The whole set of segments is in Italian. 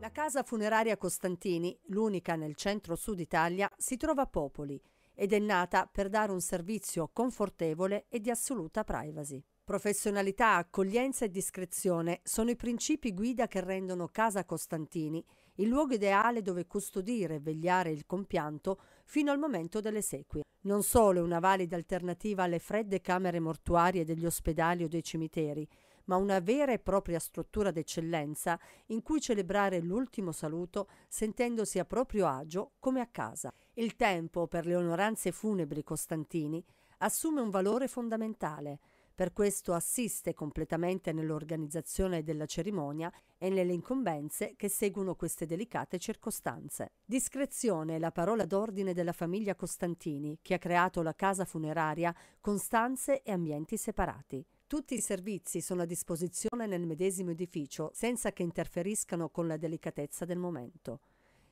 La casa funeraria Costantini, l'unica nel centro-sud Italia, si trova a Popoli ed è nata per dare un servizio confortevole e di assoluta privacy. Professionalità, accoglienza e discrezione sono i principi guida che rendono Casa Costantini il luogo ideale dove custodire e vegliare il compianto fino al momento delle sequie. Non solo è una valida alternativa alle fredde camere mortuarie degli ospedali o dei cimiteri, ma una vera e propria struttura d'eccellenza in cui celebrare l'ultimo saluto sentendosi a proprio agio come a casa. Il tempo per le onoranze funebri costantini assume un valore fondamentale. Per questo assiste completamente nell'organizzazione della cerimonia e nelle incombenze che seguono queste delicate circostanze. Discrezione è la parola d'ordine della famiglia Costantini, che ha creato la casa funeraria con stanze e ambienti separati. Tutti i servizi sono a disposizione nel medesimo edificio senza che interferiscano con la delicatezza del momento.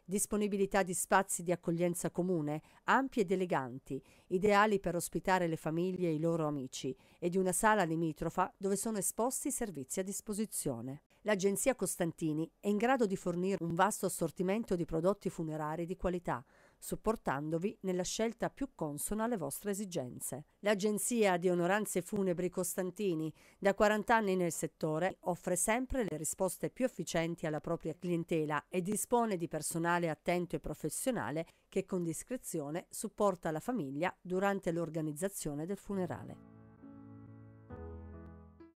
Disponibilità di spazi di accoglienza comune, ampi ed eleganti, ideali per ospitare le famiglie e i loro amici, e di una sala limitrofa dove sono esposti i servizi a disposizione. L'agenzia Costantini è in grado di fornire un vasto assortimento di prodotti funerari di qualità, supportandovi nella scelta più consona alle vostre esigenze. L'Agenzia di Onoranze Funebri Costantini, da 40 anni nel settore, offre sempre le risposte più efficienti alla propria clientela e dispone di personale attento e professionale che con discrezione supporta la famiglia durante l'organizzazione del funerale.